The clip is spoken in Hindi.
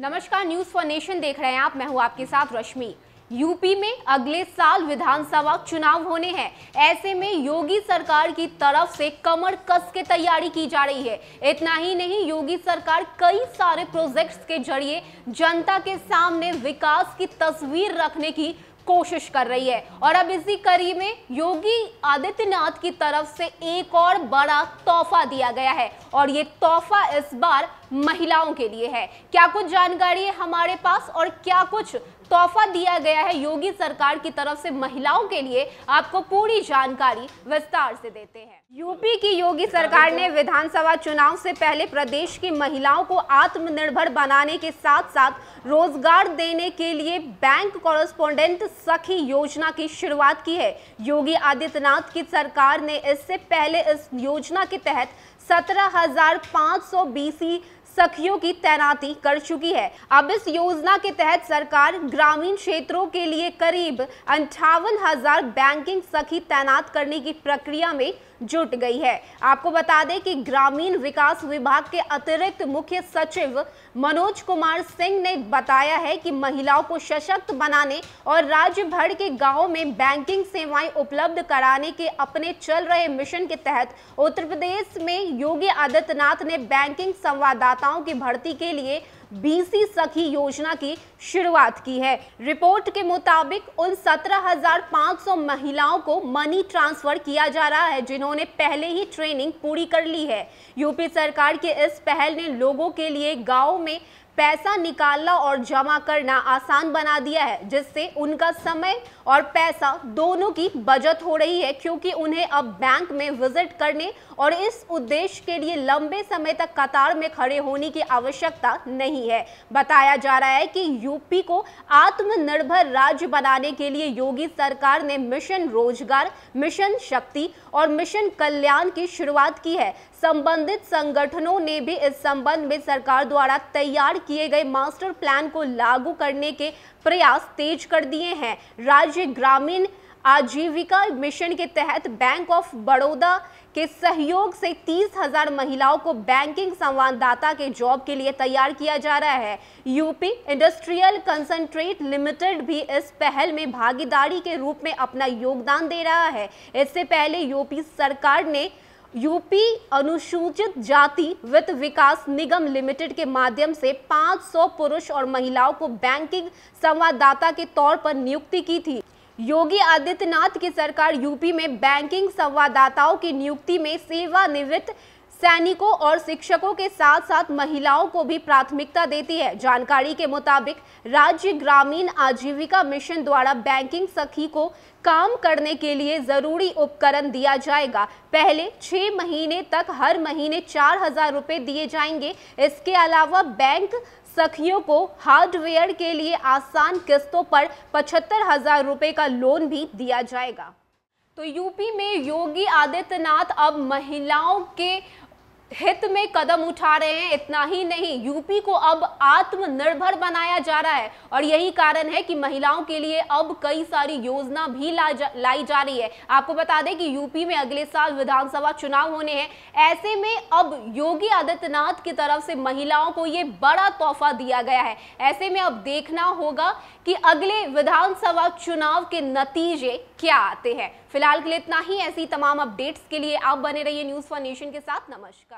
नमस्कार न्यूज फॉर नेशन देख रहे हैं आप मैं हूं आपके साथ रश्मि यूपी में अगले साल विधानसभा चुनाव होने हैं ऐसे में योगी सरकार की तरफ से कमर कस के तैयारी की जा रही है इतना ही नहीं योगी सरकार कई सारे प्रोजेक्ट्स के जरिए जनता के सामने विकास की तस्वीर रखने की कोशिश कर रही है और अब इसी कड़ी में योगी आदित्यनाथ की तरफ से एक और बड़ा तोहफा दिया गया है और ये तोहफा इस बार महिलाओं के लिए है क्या कुछ जानकारी है हमारे पास और क्या कुछ तोहफा दिया गया है योगी सरकार की तरफ से महिलाओं के लिए आपको पूरी जानकारी विस्तार से देते हैं यूपी की योगी सरकार ने विधानसभा चुनाव से पहले प्रदेश की महिलाओं को आत्मनिर्भर बनाने के साथ साथ रोजगार देने के लिए बैंक कॉरेस्पोंडेंट सखी योजना की शुरुआत की है योगी आदित्यनाथ की सरकार ने इससे पहले इस योजना के तहत सत्रह हजार पाँच सौ बीसी सखियों की तैनाती कर चुकी है अब इस योजना के तहत सरकार ग्रामीण क्षेत्रों के लिए करीब अंठावन हजार बैंकिंग सखी तैनात करने की प्रक्रिया में जुट गई है आपको बता दें कि ग्रामीण विकास विभाग के अतिरिक्त मुख्य सचिव मनोज कुमार सिंह ने बताया है कि महिलाओं को सशक्त बनाने और राज्य भर के गांवों में बैंकिंग सेवाएं उपलब्ध कराने के अपने चल रहे मिशन के तहत उत्तर प्रदेश में योगी आदित्यनाथ ने बैंकिंग संवाददाता कार्यकर्ताओं की भर्ती के लिए बीसी सखी योजना की शुरुआत की है रिपोर्ट के मुताबिक उन 17,500 महिलाओं को मनी ट्रांसफर किया जा रहा है जिन्होंने पहले ही ट्रेनिंग पूरी कर ली है यूपी सरकार के इस पहल ने लोगों के लिए गाँव में पैसा निकालना और जमा करना आसान बना दिया है जिससे उनका समय और पैसा दोनों की बचत हो रही है क्योंकि उन्हें अब बैंक में विजिट करने और इस उद्देश्य के लिए लंबे समय तक कतार में खड़े होने की आवश्यकता नहीं है बताया जा रहा है कि यूपी को आत्मनिर्भर राज्य बनाने के लिए योगी सरकार ने मिशन रोजगार मिशन शक्ति और मिशन कल्याण की शुरुआत की है संबंधित संगठनों ने भी इस संबंध में सरकार द्वारा तैयार किए गए मास्टर प्लान को लागू करने के प्रयास तेज कर दिए हैं राज्य ग्रामीण आजीविका मिशन के तहत बैंक ऑफ बड़ौदा के सहयोग से तीस हजार महिलाओं को बैंकिंग संवाददाता के जॉब के लिए तैयार किया जा रहा है यूपी इंडस्ट्रियल कंसंट्रेट लिमिटेड भी इस पहल में भागीदारी के रूप में अपना योगदान दे रहा है इससे पहले यूपी सरकार ने यूपी अनुसूचित जाति वित्त विकास निगम लिमिटेड के माध्यम से 500 पुरुष और महिलाओं को बैंकिंग संवाददाता के तौर पर नियुक्ति की थी योगी आदित्यनाथ की सरकार यूपी में बैंकिंग संवाददाताओं की नियुक्ति में सेवानिवृत्त सैनिकों और शिक्षकों के साथ साथ महिलाओं को भी प्राथमिकता देती है जानकारी के मुताबिक राज्य ग्रामीण आजीविका मिशन द्वारा बैंकिंग सखी को काम करने के लिए जरूरी उपकरण दिया जाएगा पहले छह महीने तक हर महीने चार हजार रुपए दिए जाएंगे इसके अलावा बैंक सखियों को हार्डवेयर के लिए आसान किस्तों पर पचहत्तर हजार रुपए का लोन भी दिया जाएगा तो यूपी में योगी आदित्यनाथ अब महिलाओं के हित में कदम उठा रहे हैं इतना ही नहीं यूपी को अब आत्मनिर्भर बनाया जा रहा है और यही कारण है कि महिलाओं के लिए अब कई सारी योजना भी ला जा, लाई जा रही है आपको बता दें कि यूपी में अगले साल विधानसभा चुनाव होने हैं ऐसे में अब योगी आदित्यनाथ की तरफ से महिलाओं को ये बड़ा तोहफा दिया गया है ऐसे में अब देखना होगा कि अगले विधानसभा चुनाव के नतीजे क्या आते हैं फिलहाल के लिए इतना ही ऐसी तमाम अपडेट्स के लिए आप बने रहिए न्यूज फॉर नेशन के साथ नमस्कार